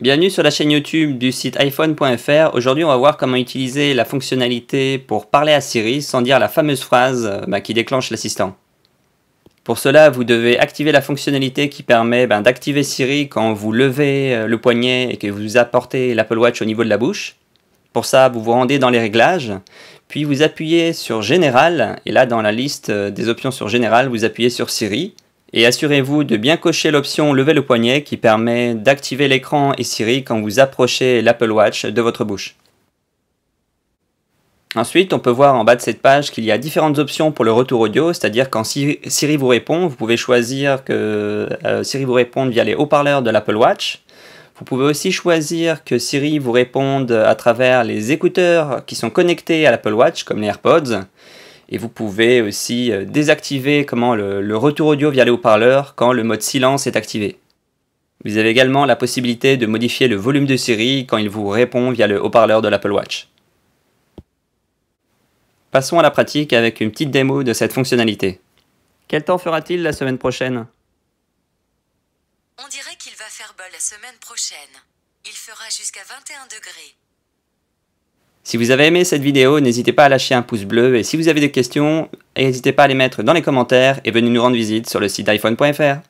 Bienvenue sur la chaîne YouTube du site iPhone.fr. Aujourd'hui, on va voir comment utiliser la fonctionnalité pour parler à Siri sans dire la fameuse phrase euh, bah, qui déclenche l'assistant. Pour cela, vous devez activer la fonctionnalité qui permet bah, d'activer Siri quand vous levez euh, le poignet et que vous apportez l'Apple Watch au niveau de la bouche. Pour ça, vous vous rendez dans les réglages, puis vous appuyez sur Général, et là, dans la liste euh, des options sur Général, vous appuyez sur Siri, et assurez-vous de bien cocher l'option lever le poignet qui permet d'activer l'écran et Siri quand vous approchez l'Apple Watch de votre bouche. Ensuite, on peut voir en bas de cette page qu'il y a différentes options pour le retour audio, c'est-à-dire quand Siri vous répond, vous pouvez choisir que euh, Siri vous réponde via les haut-parleurs de l'Apple Watch. Vous pouvez aussi choisir que Siri vous réponde à travers les écouteurs qui sont connectés à l'Apple Watch, comme les AirPods. Et vous pouvez aussi euh, désactiver comment le, retour audio via les haut-parleurs quand le mode silence est activé. Vous avez également la possibilité de modifier le volume de Siri quand il vous répond via le haut-parleur de l'Apple Watch. Passons à la pratique avec une petite démo de cette fonctionnalité. Quel temps fera-t-il la semaine prochaine On dirait qu'il va faire beau la semaine prochaine. Il fera jusqu'à 21 degrés. Si vous avez aimé cette vidéo, n'hésitez pas à lâcher un pouce bleu et si vous avez des questions, n'hésitez pas à les mettre dans les commentaires et venez nous rendre visite sur le site iPhone.fr.